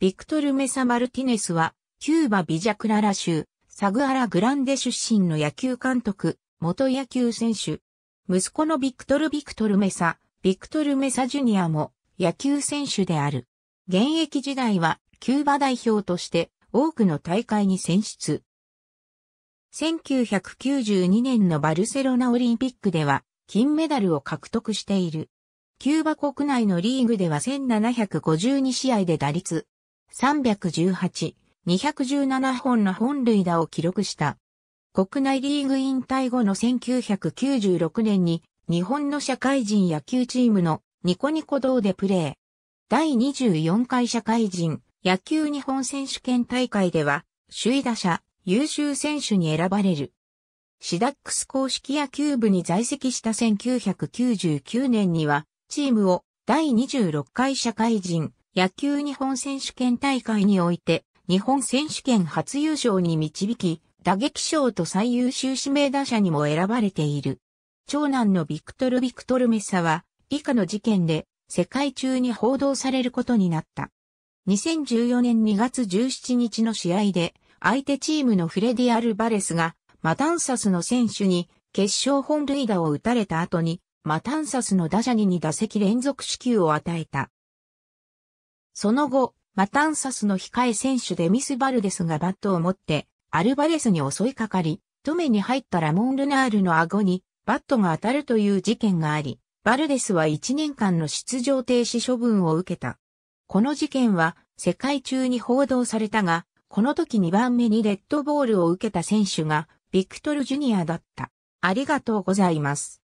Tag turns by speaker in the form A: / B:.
A: ビクトル・メサ・マルティネスは、キューバ・ビジャクララ州、
B: サグアラ・グランデ出身の野球監督、元野球選手。息子のビクトル・ビクトル・メサ、ビクトル・メサ・ジュニアも野球選手である。現役時代は、キューバ代表として多くの大会に選出。1992年のバルセロナオリンピックでは金メダルを獲得している。キューバ国内のリーグでは1752試合で打率318、217本の本塁打を記録した。国内リーグ引退後の1996年に日本の社会人野球チームのニコニコ堂でプレー。第24回社会人野球日本選手権大会では首位打者優秀選手に選ばれる。シダックス公式野球部に在籍した1999年にはチームを第26回社会人野球日本選手権大会において日本選手権初優勝に導き、打撃賞と最優秀指名打者にも選ばれている。長男のビクトル・ビクトル・メッサは、以下の事件で世界中に報道されることになった。2014年2月17日の試合で、相手チームのフレディ・アルバレスが、マタンサスの選手に決勝本塁打を打たれた後に、マタンサスの打者に2打席連続支給を与えた。その後、マタンサスの控え選手でミス・バルデスがバットを持って、アルバレスに襲いかかり、止めに入ったラモン・ルナールの顎にバットが当たるという事件があり、バルデスは1年間の出場停止処分を受けた。この事件は世界中に報道されたが、この時2番目にレッドボール
A: を受けた選手がビクトル・ジュニアだった。ありがとうございます。